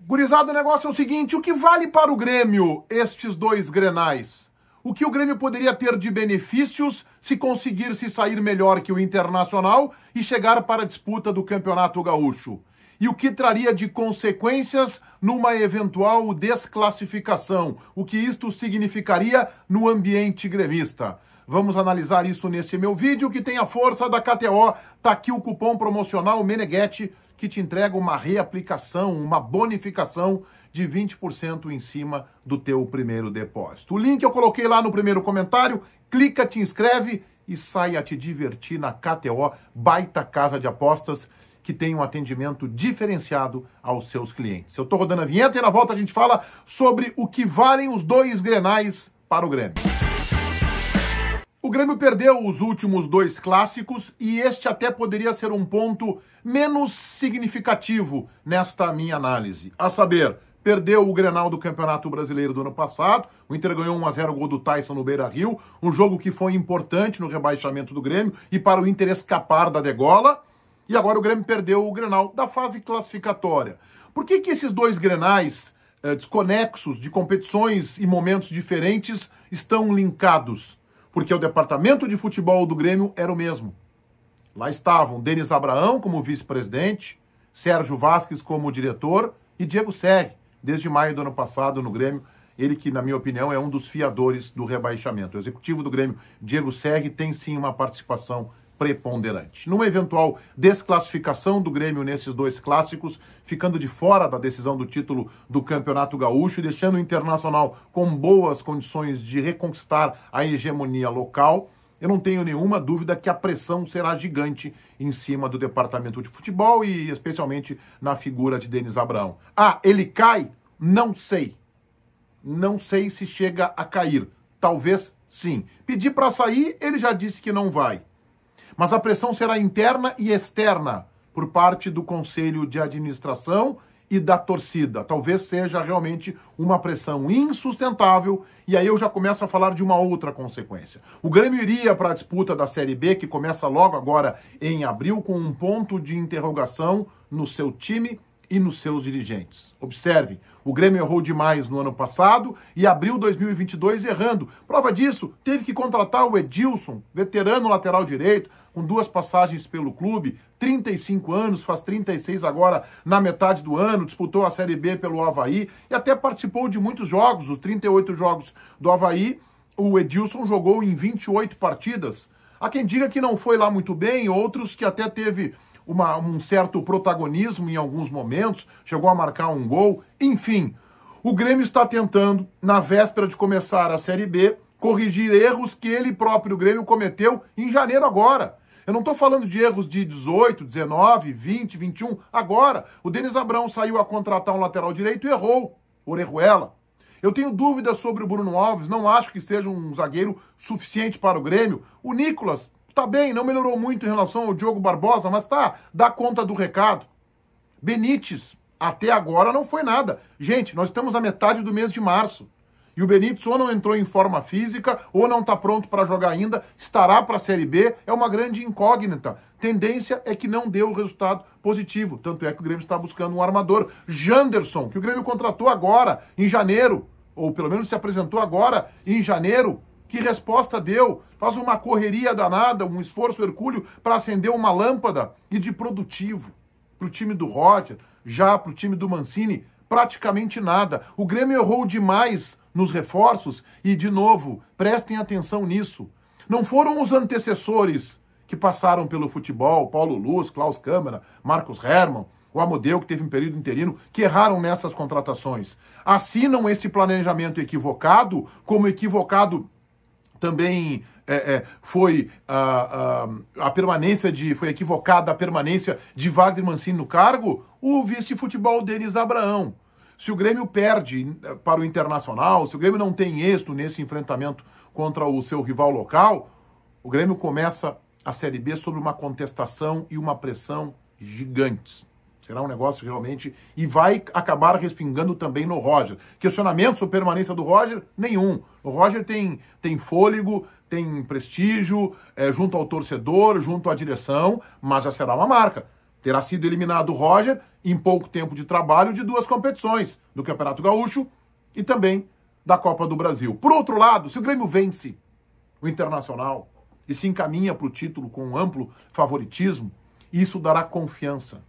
Gurizada, o negócio é o seguinte: o que vale para o Grêmio estes dois grenais? O que o Grêmio poderia ter de benefícios se conseguir se sair melhor que o Internacional e chegar para a disputa do Campeonato Gaúcho? E o que traria de consequências numa eventual desclassificação? O que isto significaria no ambiente gremista? Vamos analisar isso neste meu vídeo que tem a força da KTO. Tá aqui o cupom promocional Meneghetti que te entrega uma reaplicação, uma bonificação de 20% em cima do teu primeiro depósito. O link eu coloquei lá no primeiro comentário, clica, te inscreve e saia te divertir na KTO, baita casa de apostas que tem um atendimento diferenciado aos seus clientes. Eu tô rodando a vinheta e na volta a gente fala sobre o que valem os dois grenais para o Grêmio. O Grêmio perdeu os últimos dois clássicos e este até poderia ser um ponto menos significativo nesta minha análise. A saber, perdeu o Grenal do Campeonato Brasileiro do ano passado, o Inter ganhou 1 a 0 o gol do Tyson no Beira-Rio, um jogo que foi importante no rebaixamento do Grêmio e para o Inter escapar da degola. E agora o Grêmio perdeu o Grenal da fase classificatória. Por que que esses dois Grenais eh, desconexos de competições e momentos diferentes estão linkados? porque o departamento de futebol do Grêmio era o mesmo. Lá estavam Denis Abraão como vice-presidente, Sérgio Vasques como diretor e Diego Serri, desde maio do ano passado no Grêmio, ele que, na minha opinião, é um dos fiadores do rebaixamento. O executivo do Grêmio, Diego Serri, tem sim uma participação preponderante. Numa eventual desclassificação do Grêmio nesses dois clássicos, ficando de fora da decisão do título do Campeonato Gaúcho e deixando o Internacional com boas condições de reconquistar a hegemonia local, eu não tenho nenhuma dúvida que a pressão será gigante em cima do departamento de futebol e especialmente na figura de Denis Abraão. Ah, ele cai? Não sei. Não sei se chega a cair. Talvez sim. Pedir para sair, ele já disse que não vai. Mas a pressão será interna e externa por parte do conselho de administração e da torcida. Talvez seja realmente uma pressão insustentável, e aí eu já começo a falar de uma outra consequência. O Grêmio iria para a disputa da Série B, que começa logo agora em abril, com um ponto de interrogação no seu time e nos seus dirigentes. observe o Grêmio errou demais no ano passado e abriu 2022 errando. Prova disso, teve que contratar o Edilson, veterano lateral direito, com duas passagens pelo clube, 35 anos, faz 36 agora na metade do ano, disputou a Série B pelo Havaí e até participou de muitos jogos, os 38 jogos do Havaí. O Edilson jogou em 28 partidas. Há quem diga que não foi lá muito bem, outros que até teve uma, um certo protagonismo em alguns momentos, chegou a marcar um gol, enfim. O Grêmio está tentando, na véspera de começar a Série B, corrigir erros que ele próprio, Grêmio, cometeu em janeiro agora. Eu não estou falando de erros de 18, 19, 20, 21. Agora, o Denis Abrão saiu a contratar um lateral direito e errou. Orejuela. Eu tenho dúvidas sobre o Bruno Alves, não acho que seja um zagueiro suficiente para o Grêmio. O Nicolas Tá bem, não melhorou muito em relação ao Diogo Barbosa, mas tá, dá conta do recado. Benítez, até agora não foi nada. Gente, nós estamos na metade do mês de março. E o Benítez ou não entrou em forma física, ou não está pronto para jogar ainda, estará para a Série B, é uma grande incógnita. Tendência é que não deu resultado positivo, tanto é que o Grêmio está buscando um armador. Janderson, que o Grêmio contratou agora, em janeiro, ou pelo menos se apresentou agora, em janeiro, que resposta deu? Faz uma correria danada, um esforço hercúleo para acender uma lâmpada e de produtivo para o time do Roger, já para o time do Mancini, praticamente nada. O Grêmio errou demais nos reforços e, de novo, prestem atenção nisso. Não foram os antecessores que passaram pelo futebol, Paulo Luz, Klaus Câmara, Marcos Hermann, o Amodeu, que teve um período interino, que erraram nessas contratações. Assinam esse planejamento equivocado como equivocado também é, é, foi a, a, a, permanência de. foi equivocada a permanência de Wagner Mancini no cargo, o vice-futebol Denis Abraão. Se o Grêmio perde eh, para o Internacional, se o Grêmio não tem êxito nesse enfrentamento contra o seu rival local, o Grêmio começa a Série B sob uma contestação e uma pressão gigantes. Será um negócio realmente. E vai acabar respingando também no Roger. Questionamento sobre permanência do Roger? Nenhum. O Roger tem, tem fôlego, tem prestígio, é, junto ao torcedor, junto à direção, mas já será uma marca. Terá sido eliminado o Roger em pouco tempo de trabalho de duas competições, do Campeonato Gaúcho e também da Copa do Brasil. Por outro lado, se o Grêmio vence o Internacional e se encaminha para o título com um amplo favoritismo, isso dará confiança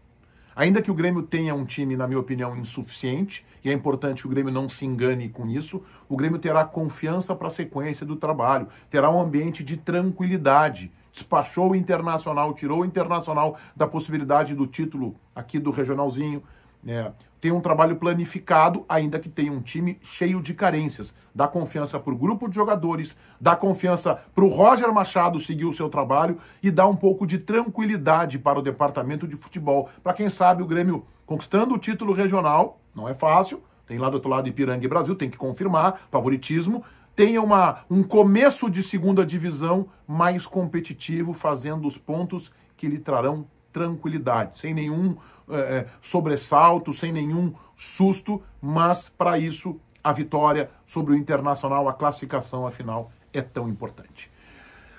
Ainda que o Grêmio tenha um time, na minha opinião, insuficiente, e é importante que o Grêmio não se engane com isso, o Grêmio terá confiança para a sequência do trabalho, terá um ambiente de tranquilidade. Despachou o Internacional, tirou o Internacional da possibilidade do título aqui do Regionalzinho, é, tem um trabalho planificado, ainda que tenha um time cheio de carências. Dá confiança para o grupo de jogadores, dá confiança para o Roger Machado seguir o seu trabalho e dá um pouco de tranquilidade para o departamento de futebol. Para quem sabe, o Grêmio conquistando o título regional, não é fácil, tem lá do outro lado Ipiranga e Brasil, tem que confirmar, favoritismo, tenha uma, um começo de segunda divisão mais competitivo, fazendo os pontos que lhe trarão tranquilidade, sem nenhum é, sobressalto, sem nenhum susto, mas para isso a vitória sobre o Internacional, a classificação, afinal, é tão importante.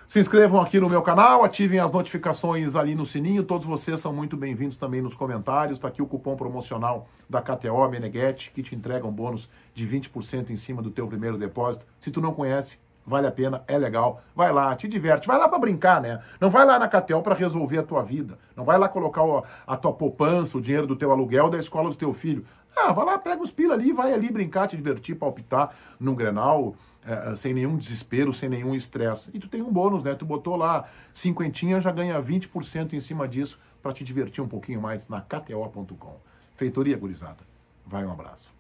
Se inscrevam aqui no meu canal, ativem as notificações ali no sininho. Todos vocês são muito bem-vindos também nos comentários. Está aqui o cupom promocional da KTO Meneghetti, que te entrega um bônus de 20% em cima do teu primeiro depósito. Se tu não conhece, vale a pena, é legal. Vai lá, te diverte, vai lá para brincar, né? Não vai lá na Catel para resolver a tua vida. Não vai lá colocar a tua poupança, o dinheiro do teu aluguel da escola do teu filho. Ah, vai lá, pega os pila ali, vai ali brincar, te divertir, palpitar num Grenal, é, sem nenhum desespero, sem nenhum estresse. E tu tem um bônus, né? Tu botou lá cinquentinha, já ganha 20% em cima disso para te divertir um pouquinho mais na KTO.com. Feitoria, gurizada. Vai, um abraço.